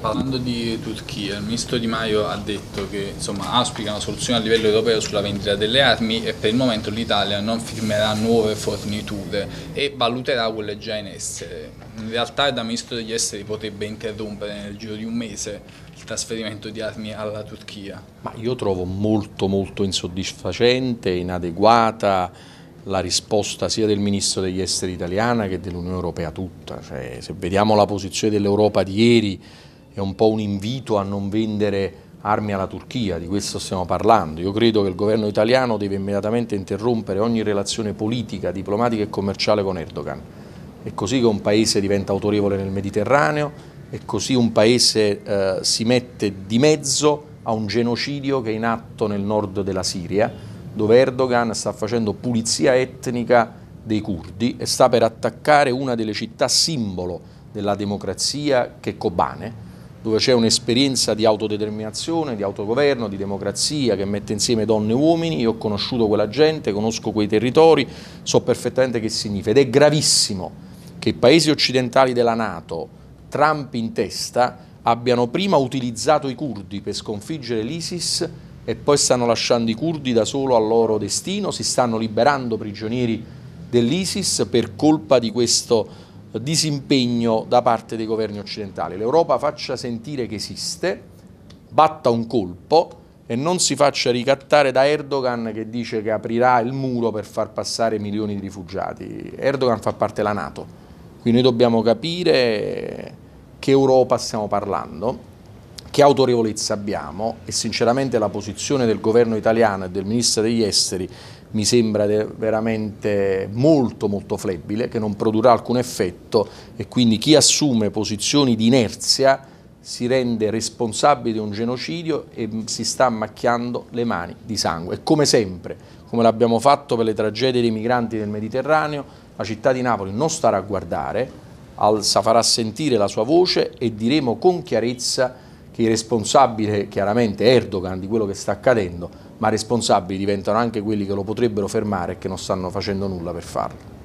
Parlando di Turchia, il ministro Di Maio ha detto che insomma, auspica una soluzione a livello europeo sulla vendita delle armi e per il momento l'Italia non firmerà nuove forniture e valuterà quelle già in essere. In realtà da ministro degli esteri potrebbe interrompere nel giro di un mese il trasferimento di armi alla Turchia. Ma io trovo molto molto insoddisfacente, inadeguata la risposta sia del Ministro degli Esteri italiana che dell'Unione Europea tutta. Cioè, se vediamo la posizione dell'Europa di ieri è un po' un invito a non vendere armi alla Turchia, di questo stiamo parlando. Io credo che il governo italiano deve immediatamente interrompere ogni relazione politica, diplomatica e commerciale con Erdogan. È così che un paese diventa autorevole nel Mediterraneo, è così un paese eh, si mette di mezzo a un genocidio che è in atto nel nord della Siria, dove Erdogan sta facendo pulizia etnica dei curdi e sta per attaccare una delle città simbolo della democrazia che è Kobane, dove c'è un'esperienza di autodeterminazione, di autogoverno, di democrazia che mette insieme donne e uomini, io ho conosciuto quella gente, conosco quei territori, so perfettamente che significa ed è gravissimo che i paesi occidentali della Nato, Trump in testa, abbiano prima utilizzato i curdi per sconfiggere l'ISIS e poi stanno lasciando i curdi da solo al loro destino, si stanno liberando prigionieri dell'ISIS per colpa di questo disimpegno da parte dei governi occidentali. L'Europa faccia sentire che esiste, batta un colpo e non si faccia ricattare da Erdogan che dice che aprirà il muro per far passare milioni di rifugiati. Erdogan fa parte della Nato, quindi noi dobbiamo capire che Europa stiamo parlando che autorevolezza abbiamo e sinceramente la posizione del governo italiano e del ministro degli esteri mi sembra veramente molto molto flebile, che non produrrà alcun effetto e quindi chi assume posizioni di inerzia si rende responsabile di un genocidio e si sta macchiando le mani di sangue. E come sempre, come l'abbiamo fatto per le tragedie dei migranti nel Mediterraneo, la città di Napoli non starà a guardare, farà sentire la sua voce e diremo con chiarezza che responsabile chiaramente è Erdogan di quello che sta accadendo, ma responsabili diventano anche quelli che lo potrebbero fermare e che non stanno facendo nulla per farlo.